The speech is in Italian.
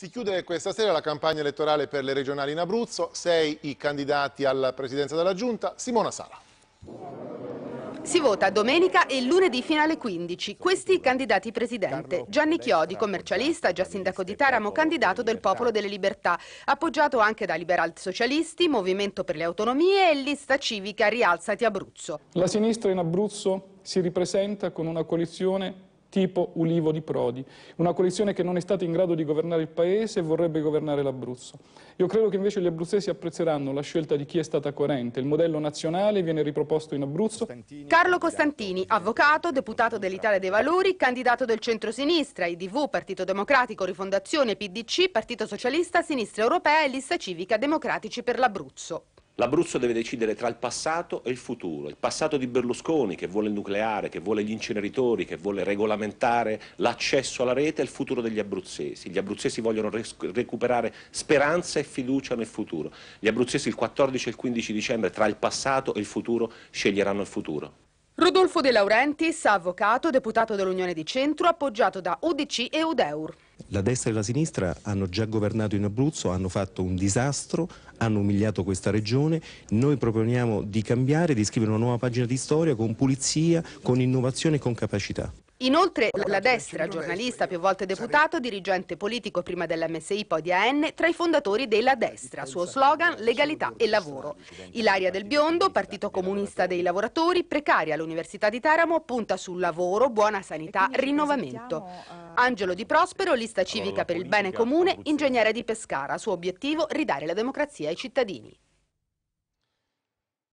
Si chiude questa sera la campagna elettorale per le regionali in Abruzzo, sei i candidati alla presidenza della Giunta, Simona Sala. Si vota domenica e lunedì finale 15. Questi i candidati presidente. Gianni Chiodi, commercialista, già sindaco di Taramo, candidato del Popolo delle Libertà, appoggiato anche da Liberal Socialisti, Movimento per le Autonomie e lista civica Rialzati Abruzzo. La sinistra in Abruzzo si ripresenta con una coalizione tipo Ulivo di Prodi, una coalizione che non è stata in grado di governare il Paese e vorrebbe governare l'Abruzzo. Io credo che invece gli abruzzesi apprezzeranno la scelta di chi è stata coerente, il modello nazionale viene riproposto in Abruzzo. Carlo Costantini, avvocato, deputato dell'Italia dei Valori, candidato del centro-sinistra, IDV, Partito Democratico, Rifondazione, PDC, Partito Socialista, Sinistra Europea e Lista Civica Democratici per l'Abruzzo. L'Abruzzo deve decidere tra il passato e il futuro, il passato di Berlusconi che vuole il nucleare, che vuole gli inceneritori, che vuole regolamentare l'accesso alla rete e il futuro degli abruzzesi. Gli abruzzesi vogliono recuperare speranza e fiducia nel futuro. Gli abruzzesi il 14 e il 15 dicembre tra il passato e il futuro sceglieranno il futuro. Rodolfo De Laurentiis, avvocato, deputato dell'Unione di Centro, appoggiato da UDC e Udeur la destra e la sinistra hanno già governato in Abruzzo, hanno fatto un disastro, hanno umiliato questa regione, noi proponiamo di cambiare, di scrivere una nuova pagina di storia con pulizia, con innovazione e con capacità. Inoltre la destra, giornalista, più volte deputato, dirigente politico prima dell'MSI poi di AN, tra i fondatori della destra, suo slogan legalità e lavoro. Ilaria Del Biondo, partito comunista dei lavoratori, precaria all'Università di Teramo, punta sul lavoro, buona sanità, rinnovamento. Eh, Angelo Di Prospero, lista civica per il bene comune, ingegnere di Pescara, suo obiettivo ridare la democrazia ai cittadini.